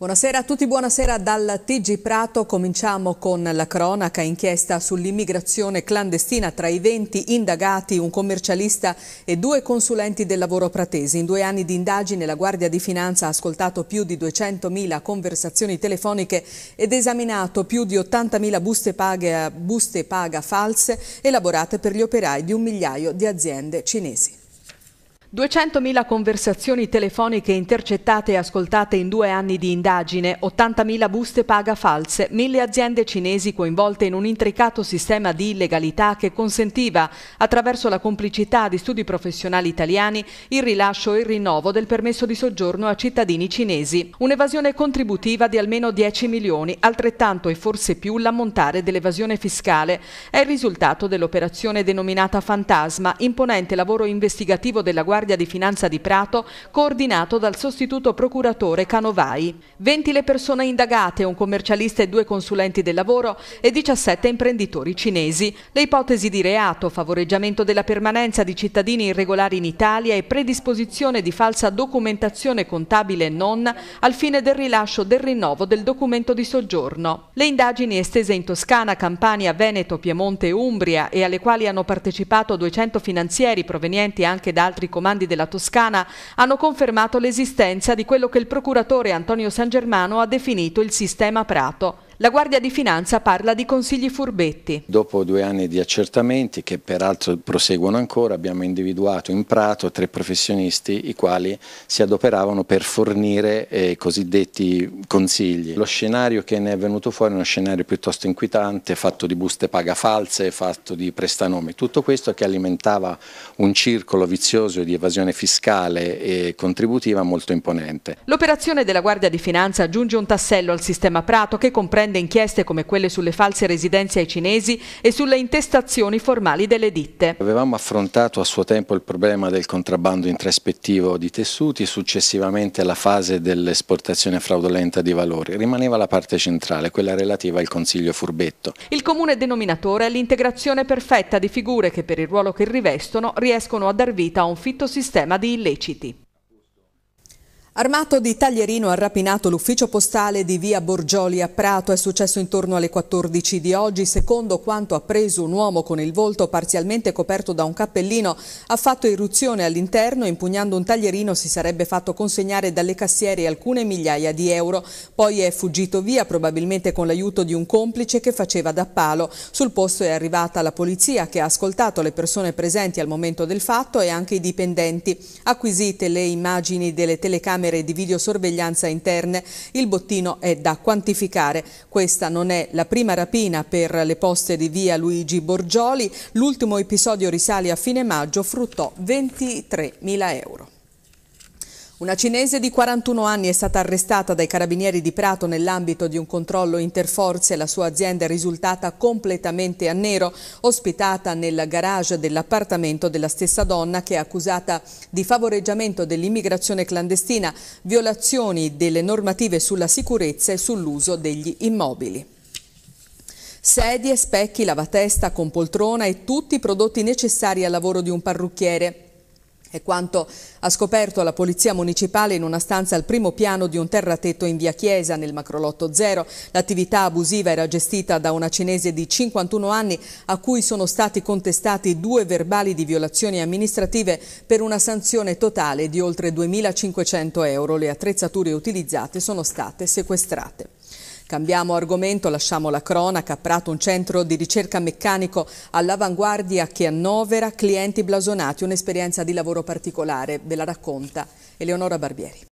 Buonasera a tutti, buonasera dal TG Prato. Cominciamo con la cronaca inchiesta sull'immigrazione clandestina tra i 20 indagati, un commercialista e due consulenti del lavoro pratesi. In due anni di indagine la Guardia di Finanza ha ascoltato più di 200.000 conversazioni telefoniche ed esaminato più di 80.000 buste, buste paga false elaborate per gli operai di un migliaio di aziende cinesi. 200.000 conversazioni telefoniche intercettate e ascoltate in due anni di indagine, 80.000 buste paga false, 1.000 aziende cinesi coinvolte in un intricato sistema di illegalità che consentiva, attraverso la complicità di studi professionali italiani, il rilascio e il rinnovo del permesso di soggiorno a cittadini cinesi. Un'evasione contributiva di almeno 10 milioni, altrettanto e forse più l'ammontare dell'evasione fiscale. È il risultato dell'operazione denominata Fantasma, imponente lavoro investigativo della Guardia Guardia di Finanza di Prato, coordinato dal sostituto procuratore Canovai. 20 le persone indagate, un commercialista e due consulenti del lavoro e 17 imprenditori cinesi. Le ipotesi di reato, favoreggiamento della permanenza di cittadini irregolari in Italia e predisposizione di falsa documentazione contabile non al fine del rilascio del rinnovo del documento di soggiorno. Le indagini estese in Toscana, Campania, Veneto, Piemonte e Umbria e alle quali hanno partecipato 200 finanzieri provenienti anche da altri comandi Comandi della Toscana hanno confermato l'esistenza di quello che il procuratore Antonio San Germano ha definito il sistema Prato. La Guardia di Finanza parla di consigli furbetti. Dopo due anni di accertamenti, che peraltro proseguono ancora, abbiamo individuato in Prato tre professionisti i quali si adoperavano per fornire eh, i eh, cosiddetti consigli. Lo scenario che ne è venuto fuori è uno scenario piuttosto inquietante, fatto di buste paga false, fatto di prestanomi. Tutto questo che alimentava un circolo vizioso di evasione fiscale e contributiva molto imponente. L'operazione della Guardia di Finanza aggiunge un tassello al sistema Prato che comprende riprende inchieste come quelle sulle false residenze ai cinesi e sulle intestazioni formali delle ditte. Avevamo affrontato a suo tempo il problema del contrabbando intraspettivo di tessuti, successivamente la fase dell'esportazione fraudolenta di valori. Rimaneva la parte centrale, quella relativa al Consiglio Furbetto. Il comune denominatore è l'integrazione perfetta di figure che per il ruolo che rivestono riescono a dar vita a un fitto sistema di illeciti. Armato di taglierino ha rapinato l'ufficio postale di via Borgioli a Prato. È successo intorno alle 14 di oggi. Secondo quanto appreso, un uomo con il volto parzialmente coperto da un cappellino ha fatto irruzione all'interno. e Impugnando un taglierino si sarebbe fatto consegnare dalle cassiere alcune migliaia di euro. Poi è fuggito via, probabilmente con l'aiuto di un complice che faceva da palo. Sul posto è arrivata la polizia che ha ascoltato le persone presenti al momento del fatto e anche i dipendenti. Acquisite le immagini delle telecamere camere di videosorveglianza interne. Il bottino è da quantificare. Questa non è la prima rapina per le poste di via Luigi Borgioli. L'ultimo episodio risale a fine maggio, fruttò 23 mila euro. Una cinese di 41 anni è stata arrestata dai carabinieri di Prato nell'ambito di un controllo interforze. La sua azienda è risultata completamente a nero, ospitata nel garage dell'appartamento della stessa donna che è accusata di favoreggiamento dell'immigrazione clandestina, violazioni delle normative sulla sicurezza e sull'uso degli immobili. Sedie, specchi, lavatesta con poltrona e tutti i prodotti necessari al lavoro di un parrucchiere. È quanto ha scoperto la Polizia Municipale in una stanza al primo piano di un terratetto in via Chiesa nel Macrolotto Zero. L'attività abusiva era gestita da una cinese di 51 anni a cui sono stati contestati due verbali di violazioni amministrative per una sanzione totale di oltre 2.500 euro. Le attrezzature utilizzate sono state sequestrate. Cambiamo argomento, lasciamo la cronaca. A Prato un centro di ricerca meccanico all'avanguardia che annovera clienti blasonati, un'esperienza di lavoro particolare. Ve la racconta Eleonora Barbieri.